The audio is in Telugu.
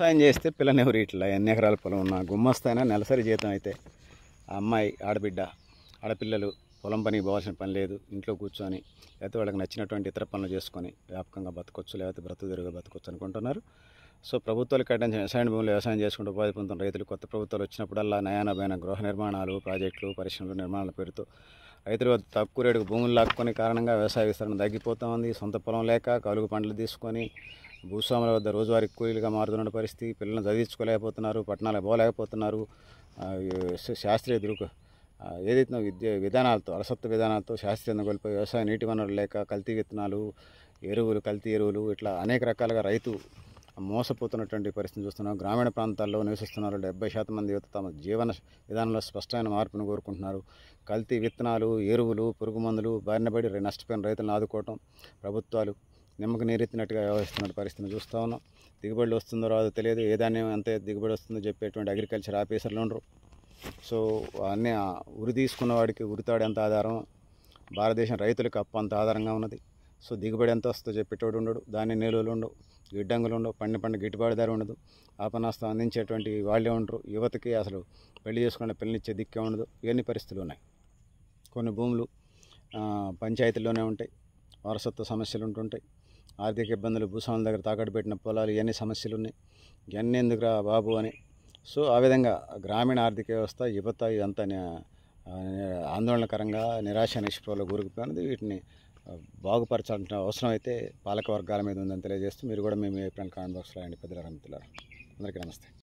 వ్యవసాయం చేస్తే ఎవరు ఇట్లా ఎన్ని ఎకరాల పొలం ఉన్న గుమ్మస్తైనా నెలసరి జీతం అయితే ఆ అమ్మాయి ఆడబిడ్డ ఆడపిల్లలు పొలం పనికి పోవాల్సిన పని లేదు ఇంట్లో కూర్చొని లేకపోతే వాళ్ళకి నచ్చినటువంటి ఇతర పనులు చేసుకొని వ్యాపకంగా బతకొచ్చు లేకపోతే బ్రతుకుదిరుగా బతకొచ్చు అనుకుంటున్నారు సో ప్రభుత్వాలు కట్టించిన వ్యవసాయ భూములు వ్యవసాయం చేసుకుంటూ ఉపాధి పొందుతున్న రైతులు కొత్త ప్రభుత్వాలు వచ్చినప్పుడల్లా నయానమైన గృహ నిర్మాణాలు ప్రాజెక్టులు పరిశ్రమలు నిర్మాణాల పేరుతో రైతులు తక్కువ రేటుకు భూములు లాక్కునే కారణంగా వ్యవసాయ విస్తరణ తగ్గిపోతూ ఉంది సొంత పొలం లేక కలుగు పంటలు తీసుకొని భూస్వాముల వద్ద రోజువారీ కూలీలుగా మారుతున్న పరిస్థితి పిల్లలను చదివించుకోలేకపోతున్నారు పట్టణాలు ఇవ్వలేకపోతున్నారు శాస్త్రీయ దృక్ ఏదైతే విద్య విధానాలతో అలసత్వ విధానాలతో శాస్త్రీయంగా కోల్పోయి వ్యవసాయ నీటి వనరులు లేక కల్తీ విత్తనాలు ఎరువులు కల్తీ ఎరువులు ఇట్లా అనేక రకాలుగా రైతు మోసపోతున్నటువంటి పరిస్థితిని చూస్తున్నాం గ్రామీణ ప్రాంతాల్లో నివసిస్తున్నారు డెబ్బై శాతం మంది యువత తమ జీవన విధానంలో స్పష్టమైన మార్పును కోరుకుంటున్నారు కల్తీ విత్తనాలు ఎరువులు పురుగు మందులు బారినబడి నష్టపోయిన రైతులను ఆదుకోవటం ప్రభుత్వాలు నిమ్మకు నీరెత్తినట్టుగా వ్యవహరిస్తున్న పరిస్థితిని చూస్తూ ఉన్నాం దిగుబడి వస్తుందో రాదో తెలియదు ఏ ధాన్యం ఎంత దిగుబడి వస్తుందో చెప్పేటువంటి అగ్రికల్చర్ ఆఫీసర్లు ఉండరు సో అన్నీ ఉరి తీసుకున్న వాడికి ఉరితాడు ఎంత ఆధారం భారతదేశం రైతులకు అప్పు అంత ఆధారంగా ఉన్నది సో దిగుబడి ఎంత వస్తుందో చెప్పేటోడు ఉండడు దాని నిలువలు ఉండవు గిడ్డంగులు ఉండవు పండి పండు గిట్టుబాటు ధర ఉండదు ఆపనాస్తం అందించేటువంటి వాళ్ళే ఉండరు యువతకి అసలు పెళ్లి చేసుకున్న పిల్లనిచ్చే దిక్కే ఉండదు ఇవన్నీ పరిస్థితులు ఉన్నాయి కొన్ని భూములు పంచాయతీల్లోనే ఉంటాయి వారసత్వ సమస్యలు ఉంటుంటాయి ఆర్థిక ఇబ్బందులు భూస్వాముల దగ్గర తాకట్టు పెట్టిన పొలాలు ఇవన్నీ సమస్యలు ఉన్నాయి ఇవన్నీ ఎందుకురా బాబు అని సో ఆ విధంగా గ్రామీణ ఆర్థిక వ్యవస్థ యువత ఇదంతా ఆందోళనకరంగా నిరాశ నిష్ప్రలో గురికిపోయినది వీటిని బాగుపరచాల్సిన అవసరం అయితే పాలక వర్గాల మీద ఉందని తెలియజేస్తూ మీరు కూడా మేము ఏప్రిల్ కామెంట్ బాక్స్లో అండి పెద్దల రమితులారు అందరికీ నమస్తే